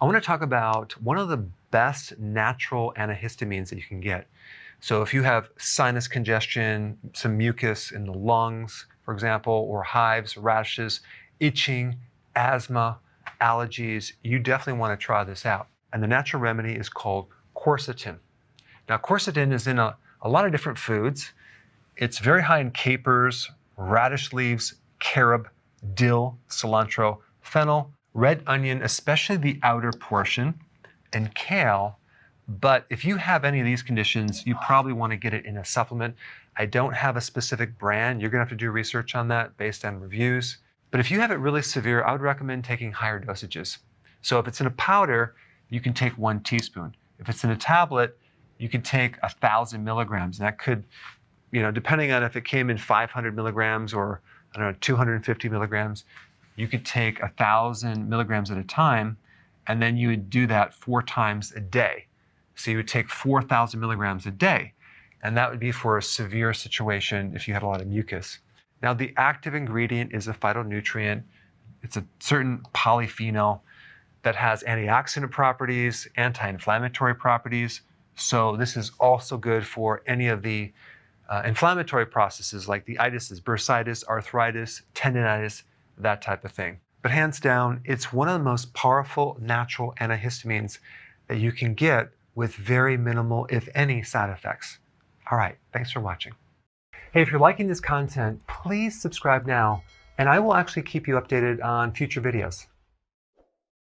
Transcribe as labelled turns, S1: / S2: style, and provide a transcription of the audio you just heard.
S1: I want to talk about one of the best natural antihistamines that you can get. So if you have sinus congestion, some mucus in the lungs, for example, or hives, rashes, itching, asthma, allergies, you definitely want to try this out. And the natural remedy is called quercetin. Now, quercetin is in a, a lot of different foods. It's very high in capers, radish leaves, carob, dill, cilantro, fennel, red onion, especially the outer portion, and kale. But if you have any of these conditions, you probably want to get it in a supplement. I don't have a specific brand. You're going to have to do research on that based on reviews. But if you have it really severe, I would recommend taking higher dosages. So if it's in a powder, you can take one teaspoon. If it's in a tablet, you can take a thousand milligrams. And that could, you know, depending on if it came in 500 milligrams or I don't know, 250 milligrams, you could take 1,000 milligrams at a time, and then you would do that four times a day. So you would take 4,000 milligrams a day, and that would be for a severe situation if you had a lot of mucus. Now, the active ingredient is a phytonutrient. It's a certain polyphenol that has antioxidant properties, anti inflammatory properties. So, this is also good for any of the uh, inflammatory processes like the itises, bursitis, arthritis, tendonitis that type of thing. But hands down, it's one of the most powerful natural antihistamines that you can get with very minimal, if any, side effects. All right, thanks for watching. Hey, if you're liking this content, please subscribe now, and I will actually keep you updated on future videos.